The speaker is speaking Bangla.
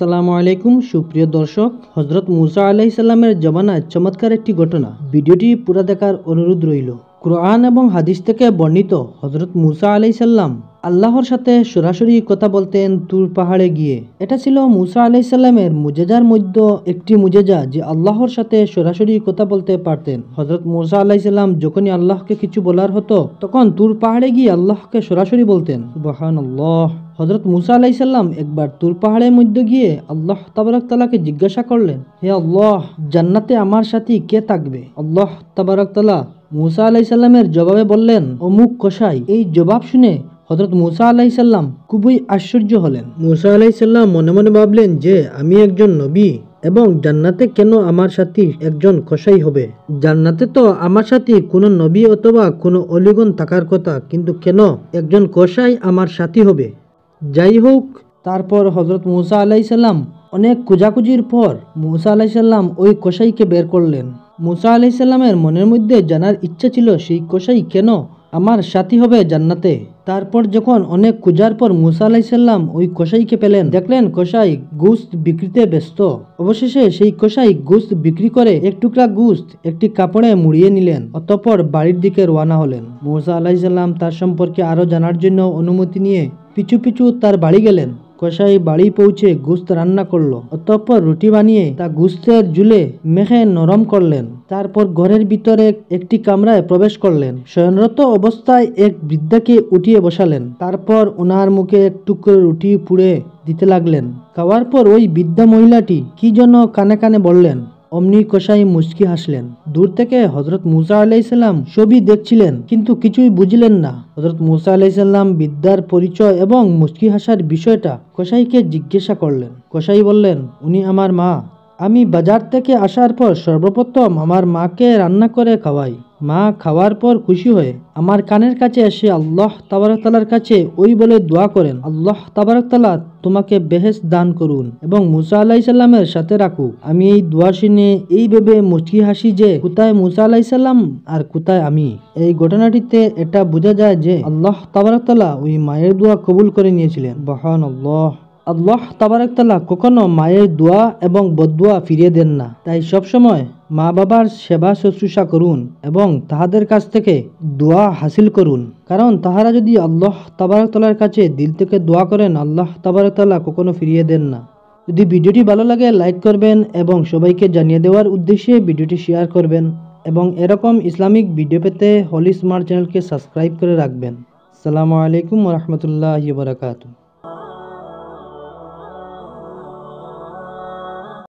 সালামু আলাইকুম সুপ্রিয় দর্শক হজরত মুসা আলাইসাল্লামের জমানায় চমৎকার একটি ঘটনা ভিডিওটি পুরা দেখার অনুরোধ রইল কোরআন এবং হাদিস থেকে বর্ণিত হজরত মুসা আলি সাল্লাম আল্লাহর সাথে সরাসরি কথা বলতেন তুর পাহাড়ে গিয়ে এটা ছিল মুসা আলি সাল্লামের মুজেজার মধ্যে একটি মুজেজা যে আল্লাহর সাথে সরাসরি কথা বলতে পারতেন হজরত মুসা আল্লাহ সাল্লাম যখনই আল্লাহকে কিছু বলার হতো তখন তুর পাহাড়ে গিয়ে আল্লাহকে সরাসরি বলতেন বহান আল্লাহ হজরত মুসা আলাইসাল্লাম একবার তুর পাহাড়ের মধ্যে গিয়ে আল্লাহ তাবারক তালাকে জিজ্ঞাসা করলেন হে আল্লাহ জান্নাতে আমার সাথে কে থাকবে আল্লাহ তাবারক তালা মুসা আলাইসাল্লামের জবাবে বললেন অমুক কষাই এই জবাব শুনে হজরত মুসা আলাইসাল্লাম খুবই আশ্চর্য হলেন মুসা আলাইসাল্লাম মনে মনে ভাবলেন যে আমি একজন নবী এবং জান্নাতে কেন আমার সাথী একজন কসাই হবে জান্নাতে তো আমার সাথী কোনো নবী অথবা কোনো অলিগণ থাকার কথা কিন্তু কেন একজন কসাই আমার সাথী হবে যাই হোক তারপর হজরত মুসা আলাইসাল্লাম অনেক খোঁজাখুঁজির পর মুসা আলাইসাল্লাম ওই কসাইকে বের করলেন মুসা আলাইসাল্লামের মনের মধ্যে জানার ইচ্ছা ছিল সেই কষাই কেন আমার সাথী হবে জান্নাতে তারপর যখন অনেক খুঁজার পর মুসা আলাইসাল্লাম ওই কষাইকে পেলেন দেখলেন কষাই গুস্ত বিক্রিতে ব্যস্ত অবশেষে সেই কষাই গুস্ত বিক্রি করে এক টুকরা গুস্ত একটি কাপড়ে মুড়িয়ে নিলেন অতঃপর বাড়ির দিকে রওয়ানা হলেন মুসা আলাইসাল্লাম তার সম্পর্কে আরও জানার জন্য অনুমতি নিয়ে পিছু পিছু তার বাড়ি গেলেন কষাই বাড়ি পৌঁছে গুস্ত রান্না করল অতঃপর রুটি বানিয়ে তা গুস্তের জুলে মেখে নরম করলেন তারপর ঘরের ভিতরে একটি কামরায় প্রবেশ করলেন শয়নরত অবস্থায় এক বৃদ্ধাকে উঠিয়ে বসালেন তারপর ওনার মুখে এক টুকরো রুটি পুড়ে দিতে লাগলেন খাওয়ার পর ওই বৃদ্ধা মহিলাটি কি যেন কানে কানে বললেন অমনি কষাই মুচকি হাসলেন দূর থেকে হজরত মুসা আলাইসাল্লাম ছবি দেখছিলেন কিন্তু কিছুই বুঝলেন না হজরত মুসা আলাইসাল্লাম বিদ্যার পরিচয় এবং মুস্কি হাসার বিষয়টা কষাইকে জিজ্ঞাসা করলেন কষাই বললেন উনি আমার মা আমি বাজার থেকে আসার পর সর্বপ্রথম আমার মাকে রান্না করে খাওয়াই মা খাওয়ার পর খুশি হয়ে আমার কানের কাছে এসে আল্লাহ তাবারকতালার কাছে ওই বলে দোয়া করেন আল্লাহ তাবারকতালা তোমাকে বেহেস দান করুন এবং মুসা সাল্লামের সাথে রাখুক আমি এই দোয়া শুনে এই ভেবে মুচকি হাসি যে কোথায় মুসা সাল্লাম আর কোথায় আমি এই ঘটনাটিতে এটা বোঝা যায় যে আল্লাহ তাবারকতালা ওই মায়ের দোয়া কবুল করে নিয়েছিলেন বহান আল্লাহ আল্লাহ তাবারাকতালা কখনো মায়ের দোয়া এবং বদুয়া ফিরিয়ে দেন না তাই সবসময় মা বাবার সেবা শুশ্রূষা করুন এবং তাহাদের কাছ থেকে দোয়া হাসিল করুন কারণ তাহারা যদি আল্লাহ তাবারাকতলার কাছে দিল থেকে দোয়া করেন আল্লাহ তালা কখনো ফিরিয়ে দেন না যদি ভিডিওটি ভালো লাগে লাইক করবেন এবং সবাইকে জানিয়ে দেওয়ার উদ্দেশ্যে ভিডিওটি শেয়ার করবেন এবং এরকম ইসলামিক ভিডিও পেতে হলি স্মার্ট চ্যানেলকে সাবস্ক্রাইব করে রাখবেন সালামু আলাইকুম রহমতুল্লাহ বারাকাতু